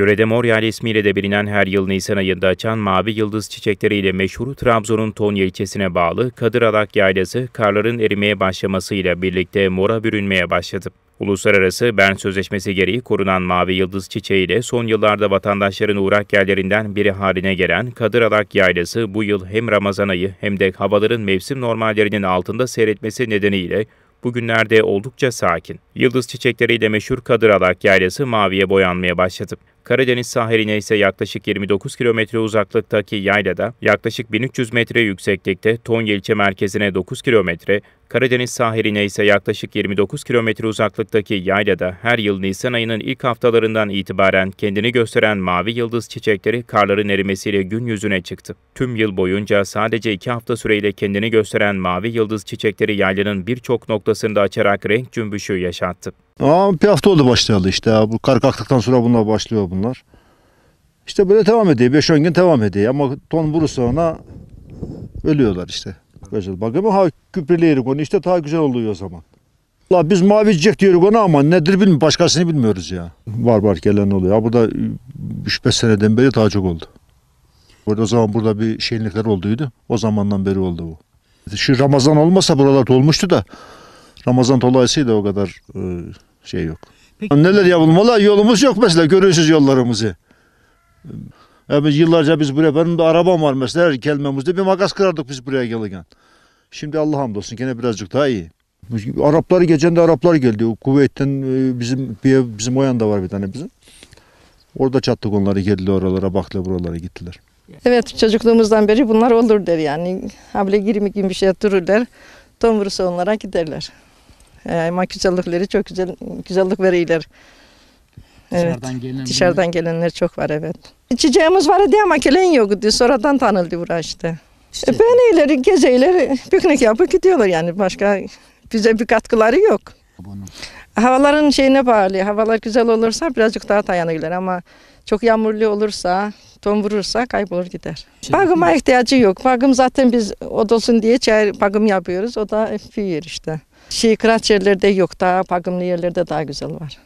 Yörede Moryal ismiyle de bilinen her yıl Nisan ayında açan mavi yıldız çiçekleriyle meşhur Trabzon'un Tonya ilçesine bağlı Kadıralak Yaylası karların erimeye başlamasıyla birlikte mora bürünmeye başladı. Uluslararası Bern Sözleşmesi gereği korunan mavi yıldız çiçeğiyle son yıllarda vatandaşların uğrak yerlerinden biri haline gelen Kadıralak Yaylası bu yıl hem Ramazan ayı hem de havaların mevsim normallerinin altında seyretmesi nedeniyle bugünlerde oldukça sakin. Yıldız çiçekleriyle meşhur Kadıralak Yaylası maviye boyanmaya başladı. Karadeniz sahiline ise yaklaşık 29 kilometre uzaklıktaki yaylada yaklaşık 1300 metre yükseklikte Ton ilçe merkezine 9 kilometre, Karadeniz sahiline ise yaklaşık 29 kilometre uzaklıktaki yaylada her yıl Nisan ayının ilk haftalarından itibaren kendini gösteren mavi yıldız çiçekleri karların erimesiyle gün yüzüne çıktı. Tüm yıl boyunca sadece 2 hafta süreyle kendini gösteren mavi yıldız çiçekleri yaylanın birçok noktasında açarak renk cümbüşü yaşattı. Ama bir hafta oldu başlayalı işte. Bu kar kalktıktan sonra bunlar başlıyor bunlar. İşte böyle devam ediyor. 5-10 gün devam ediyor. Ama ton vuru sonra ölüyorlar işte. Güzel. Bak ama ha küpreleyirik onu işte daha güzel oluyor o zaman. La biz mavi çiçek diyoruz ona ama nedir bilmiyorum. Başkasını bilmiyoruz ya. Var var gelen oluyor. ya burada 3-5 e, seneden beri daha çok oldu. Burada o zaman burada bir şenlikler olduydu. O zamandan beri oldu bu. Şu Ramazan olmasa buralar dolmuştu da Ramazan dolayısıyla o kadar e, şey yok. Peki. Neler yapılmalı? Yolumuz yok mesela. Görüyorsunuz yollarımızı. Yani ee, yıllarca biz buraya, benim de arabam var mesela her kelimemizde bir makas kırardık biz buraya gelirken. Şimdi Allah hamdolsun gene birazcık daha iyi. Araplar geçen de Araplar geldi. O Kuveyt'ten e, bizim bir, bizim o yanda var bir tane bizim. Orada çattık onları geldiler oralara bakla buralara gittiler. Evet çocukluğumuzdan beri bunlar olur der yani. Hable 20 gün bir şey dururlar. Tom vurursa onlara giderler. Ama ee, güzellikleri çok güzel, güzellik veriyorlar. Evet. Dışarıdan, gelenler çok var evet. Çiçeğimiz var diye ama gelen yok diyor. sonradan tanıldı uğraştı. İşte. E, ben ileri geceleri piknik yapıp gidiyorlar yani başka bize bir katkıları yok. Bunu. Havaların şeyine bağlı. Havalar güzel olursa birazcık daha dayanırlar ama çok yağmurlu olursa, ton vurursa kaybolur gider. Şey, Bagıma ihtiyacı yok. Bagım zaten biz odolsun diye çay bagım yapıyoruz. O da büyüyor işte. Şey kıraç yerlerde yok daha pagımlı yerlerde daha güzel var.